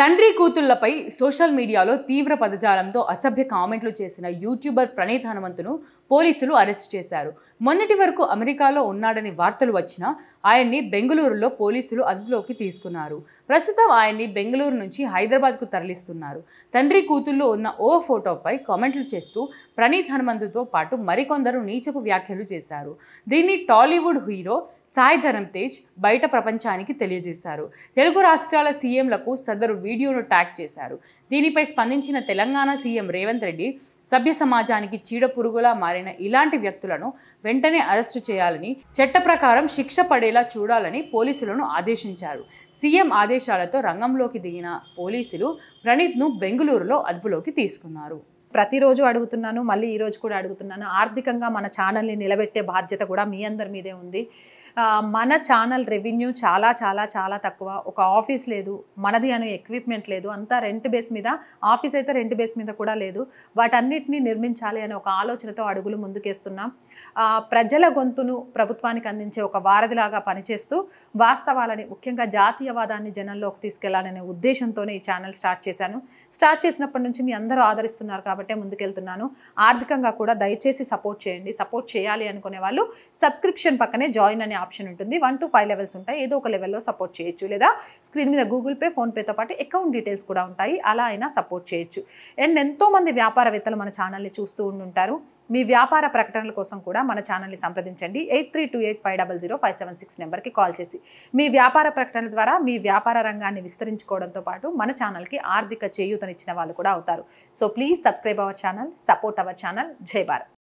తండ్రి కూతుళ్లపై సోషల్ మీడియాలో తీవ్ర పదజాలంతో అసభ్య కామెంట్లు చేసిన యూట్యూబర్ ప్రణీత్ హనుమంతును పోలీసులు అరెస్ట్ చేశారు మొన్నటి వరకు అమెరికాలో ఉన్నాడని వార్తలు వచ్చినా ఆయన్ని బెంగళూరులో పోలీసులు అదుపులోకి తీసుకున్నారు ప్రస్తుతం ఆయన్ని బెంగళూరు నుంచి హైదరాబాద్కు తరలిస్తున్నారు తండ్రి కూతుల్లో ఉన్న ఓ ఫోటోపై కామెంట్లు చేస్తూ ప్రణీత్ హనుమంతుతో పాటు మరికొందరు నీచపు వ్యాఖ్యలు చేశారు దీన్ని టాలీవుడ్ హీరో సాయి ధరమ్ తేజ్ బయట ప్రపంచానికి తెలియజేశారు తెలుగు రాష్ట్రాల సీఎంలకు సదరు వీడియోను ట్యాగ్ చేశారు దీనిపై స్పందించిన తెలంగాణ సీఎం రేవంత్ రెడ్డి సభ్య సమాజానికి చీడ పురుగులా మారిన ఇలాంటి వ్యక్తులను వెంటనే అరెస్టు చేయాలని చట్ట ప్రకారం శిక్ష పడేలా చూడాలని పోలీసులను ఆదేశించారు సీఎం ఆదేశాలతో రంగంలోకి దిగిన పోలీసులు ప్రణీత్ను బెంగళూరులో అదుపులోకి తీసుకున్నారు ప్రతిరోజు అడుగుతున్నాను మళ్ళీ ఈరోజు కూడా అడుగుతున్నాను ఆర్థికంగా మన ఛానల్ని నిలబెట్టే బాధ్యత కూడా మీ అందరి మీదే ఉంది మన ఛానల్ రెవెన్యూ చాలా చాలా చాలా తక్కువ ఒక ఆఫీస్ లేదు మనది అనే ఎక్విప్మెంట్ లేదు అంతా రెంట్ బేస్ మీద ఆఫీస్ అయితే రెంట్ బేస్ మీద కూడా లేదు వాటన్నిటిని నిర్మించాలి అనే ఒక ఆలోచనతో అడుగులు ముందుకేస్తున్నాం ప్రజల గొంతును ప్రభుత్వానికి అందించే ఒక వారధిలాగా పనిచేస్తూ వాస్తవాలని ముఖ్యంగా జాతీయవాదాన్ని జనంలోకి తీసుకెళ్లాలనే ఉద్దేశంతోనే ఈ ఛానల్ స్టార్ట్ చేశాను స్టార్ట్ చేసినప్పటి నుంచి మీ అందరూ ఆదరిస్తున్నారు కాబట్టి కాబట్టే ముందుకెళ్తున్నాను ఆర్థికంగా కూడా దయచేసి సపోర్ట్ చేయండి సపోర్ట్ చేయాలి అనుకునే వాళ్ళు సబ్స్క్రిప్షన్ పక్కనే జాయిన్ అనే ఆప్షన్ ఉంటుంది వన్ టు ఫైవ్ లెవెల్స్ ఉంటాయి ఏదో ఒక లెవెల్లో సపోర్ట్ చేయొచ్చు లేదా స్క్రీన్ మీద గూగుల్ పే ఫోన్పేతో పాటు అకౌంట్ డీటెయిల్స్ కూడా ఉంటాయి అలా అయినా సపోర్ట్ చేయొచ్చు అండ్ ఎంతోమంది వ్యాపారవేత్తలు మన ఛానల్ని చూస్తూ ఉండుంటారు మీ వ్యాపార ప్రకటనల కోసం కూడా మన ఛానల్ని సంప్రదించండి eight three two eight five double zero five seven six నెంబర్కి కాల్ చేసి మీ వ్యాపార ప్రకటనల ద్వారా మీ వ్యాపార రంగాన్ని విస్తరించుకోవడంతో పాటు మన ఛానల్కి ఆర్థిక చేయూతనిచ్చిన వాళ్ళు కూడా అవుతారు so please subscribe our channel support our channel జై భారత్